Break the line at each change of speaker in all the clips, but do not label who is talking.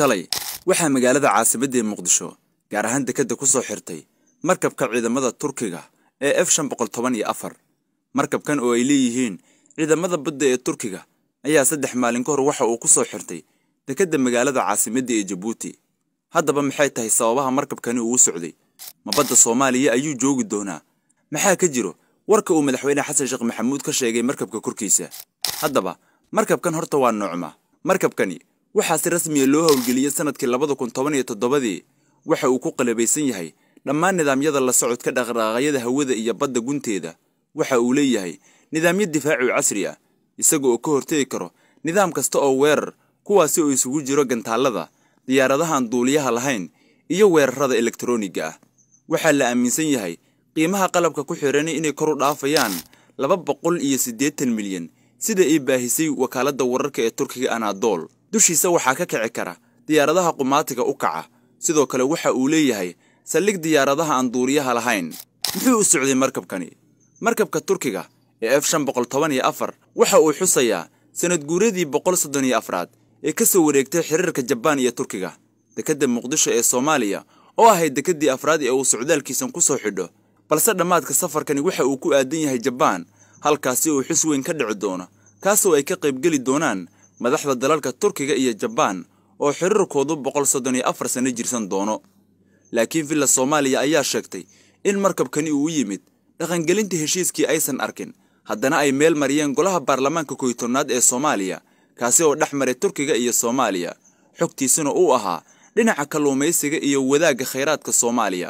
shalay waxaa magaalada caasimaddii muqdisho gaar ahaan dekedda ku soo xirtay markabka ciidamada turkiga ee f shan boqol toban iyo afar markabkan oo ay leeyihiin ciidamada badda ee turkiga ayaa saddex maalin ka hor waxa uu ku soo xirtay dekedda magaalada caasimadda ee jabuuti haddaba maxay tahay sababaha markabkani uu u socday ma badda soomaaliya ayuu joogi doonaa maxaa ka jiro warka uu madaxweyne xasan sheekh maxamuud ka sheegay markabka korkiisa haddaba markabkan horta waa noocma markabkani waxaa si rasmiya ah loo howlgeliyey sanadkii labada kun toban iyo toddobadii waxa uu ku qalabaysan yahay dhammaan nidaamyada la socodka dhaqdhaqaaqyada hawada iyo badda gunteeda waxa uu leeyahay nidaamyo difaaci casri ah isaga oo ka hortegi karo nidaam kasta oo weerar kuwaasi oo isugu jiro gantaallada diyaaradahaan duuliyaha lahayn iyo weerarada elektroniga ah waxaa la aaminsan yahay qiimaha qalabka ku xirani inay koru dhaafayaan laba boqol iyo siddeetan milyan sida ay baahisay wakaaladda wararka ee turkiga anadool dushiisa waxaa ka kici kara diyaaradaha qumaatiga u kaca sidoo kale waxa uu leeyahay saldhig diyaaradaha aan duuriyaha lahayn muxuu u socday markabkani markabka turkiga ee f shan boqol toban iyo afar waxa uu xusayaa sanad guuradii boqol soddon iyo afraad ee ka soo wareegtay xiriirka jabaan iyo turkiga dekadda muqdisho ee soomaaliya oo ahayd dekeddii afraad ee uu socdaalkiisan ku soo xidho balse dhammaadka safarkani waxa uu ku aadan yahay jabaan halkaasi uu xus weyn ka dhici doono kaasoo ay ka qaybgeli doonaan madaxda dalalka turkiga iyo jabaan oo xiriirkoodu boqol soddon iyo afar sano jirsan doono laakiin villa soomaaliya ayaa sheegtay in markabkani uu yimid dhaqangelinta heshiiskii aysan arkin haddana ay meel mariyeen golaha baarlamaanka koytobnaad ee soomaaliya kaasi oo dhex maray turkiga iyo soomaaliya xogtiisuna uu ahaa dhinaca kalluumaysiga iyo wadaagga khayraadka soomaaliya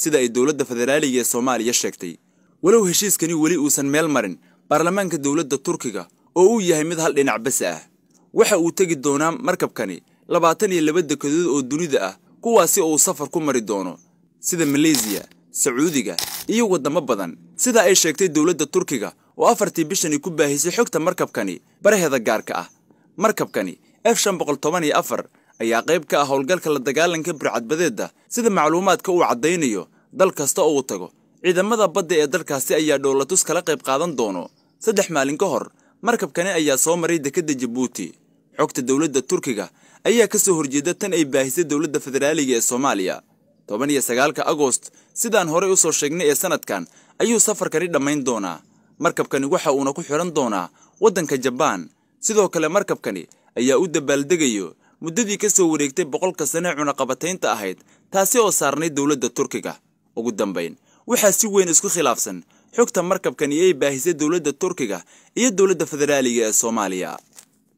sida ay dowladda federaaliga ee soomaaliya sheegtay walow heshiiskani weli uusan meel marin baarlamaanka dowladda turkiga oo uu yahay mid hal dhinac bas ah waxa uu tegi doonaa markabkani labaatan iyo laba dekadood oo dunida ah kuwaasi uu safar ku mari doono sida maleysiya sacuudiga iyo waddamo badan sida ay sheegtay dowladda turkiga oo afartii bishani ku baahisay xogta markabkani baraheeda gaarka ah markabkani f shan boqol toban iyo afar ayaa qayb ka ah howlgalka la dagaalanka burcadbadeedda sida macluumaadka uu caddaynayo dal kasta oo uu tago ciidamada badda ee dalkaasi ayaa dhowlatus kala qayb qaadan doono saddex maalin ka hor markabkani ayaa soo maray dekedda jabuuti xogta dowladda turkiga ayaa ka soo horjeeda tan ay baahisay dowladda federaaliga ee soomaaliya toban iyo sagaalka agost sidaan horey u soo sheegnay ee sanadkan ayuu safarkani dhammayn doonaa markabkani waxa uuna ku xidhan doonaa waddanka jabaan sidoo kale markabkani ayaa u dabaaldegayo muddadii ka soo wareegtay boqolka sane cunaqabataynta ahayd taasi oo saarnay dowladda turkiga ugu dambayn waxaa si weyn isku khilaafsan xogta markabkani ay baahisay dowladda turkiga iyo dowladda federaaliga ee soomaaliya